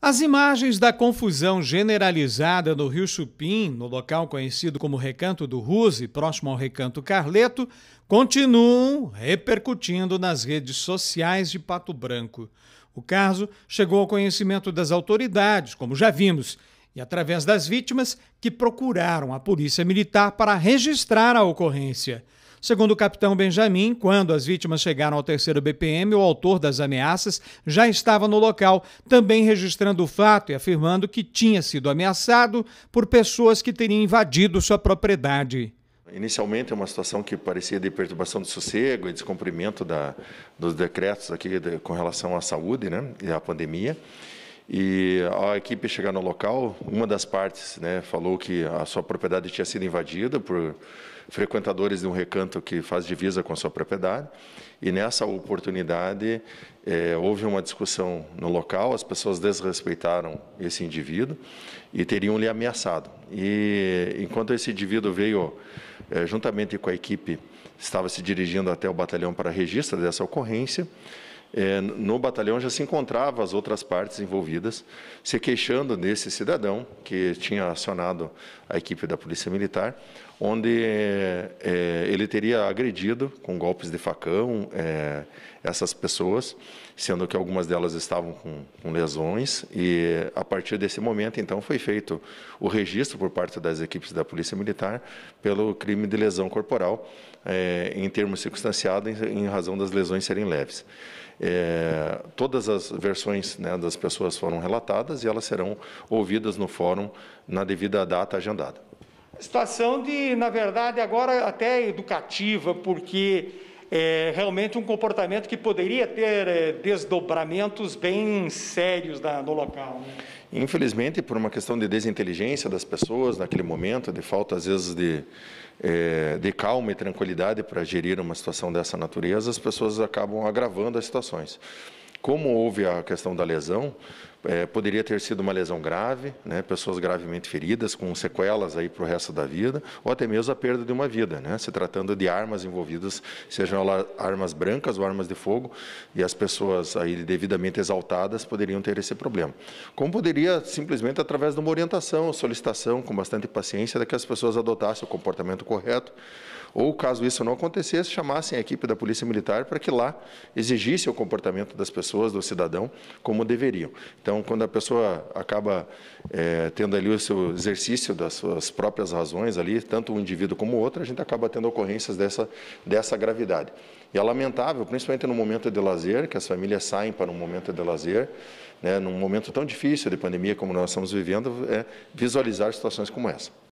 As imagens da confusão generalizada no Rio Chupim, no local conhecido como Recanto do Ruse, próximo ao Recanto Carleto, continuam repercutindo nas redes sociais de Pato Branco. O caso chegou ao conhecimento das autoridades, como já vimos, e através das vítimas que procuraram a Polícia Militar para registrar a ocorrência. Segundo o capitão Benjamin, quando as vítimas chegaram ao terceiro BPM, o autor das ameaças já estava no local, também registrando o fato e afirmando que tinha sido ameaçado por pessoas que teriam invadido sua propriedade. Inicialmente é uma situação que parecia de perturbação do sossego e descumprimento da, dos decretos aqui de, com relação à saúde né, e à pandemia. E a equipe chegar no local, uma das partes né, falou que a sua propriedade tinha sido invadida por frequentadores de um recanto que faz divisa com a sua propriedade. E nessa oportunidade é, houve uma discussão no local, as pessoas desrespeitaram esse indivíduo e teriam lhe ameaçado. E enquanto esse indivíduo veio, é, juntamente com a equipe, estava se dirigindo até o batalhão para registro dessa ocorrência, é, no batalhão já se encontrava as outras partes envolvidas, se queixando desse cidadão que tinha acionado a equipe da Polícia Militar, onde é, ele teria agredido com golpes de facão é, essas pessoas, sendo que algumas delas estavam com, com, lesões. E a partir desse momento, então, foi feito o registro por parte das equipes da Polícia Militar pelo crime de lesão corporal, é, em termos circunstanciados, em, em razão das lesões serem leves. É, todas as versões né, das pessoas foram relatadas e elas serão ouvidas no fórum na devida data agendada. Situação de, na verdade, agora até educativa, porque é realmente um comportamento que poderia ter é, desdobramentos bem sérios da, no local. Né? Infelizmente, por uma questão de desinteligência das pessoas naquele momento, de falta às vezes de, é, de calma e tranquilidade para gerir uma situação dessa natureza, as pessoas acabam agravando as situações. Como houve a questão da lesão, é, poderia ter sido uma lesão grave, né, pessoas gravemente feridas, com sequelas aí para o resto da vida, ou até mesmo a perda de uma vida, né, se tratando de armas envolvidas, sejam armas brancas ou armas de fogo, e as pessoas aí devidamente exaltadas poderiam ter esse problema. Como poderia simplesmente através de uma orientação, solicitação, com bastante paciência, de que as pessoas adotassem o comportamento correto, ou caso isso não acontecesse, chamassem a equipe da Polícia Militar para que lá exigisse o comportamento das pessoas, do cidadão, como deveriam. Então, então, quando a pessoa acaba é, tendo ali o seu exercício das suas próprias razões ali, tanto um indivíduo como o outro, a gente acaba tendo ocorrências dessa, dessa gravidade. E é lamentável, principalmente no momento de lazer, que as famílias saem para um momento de lazer, né, num momento tão difícil de pandemia como nós estamos vivendo, é, visualizar situações como essa.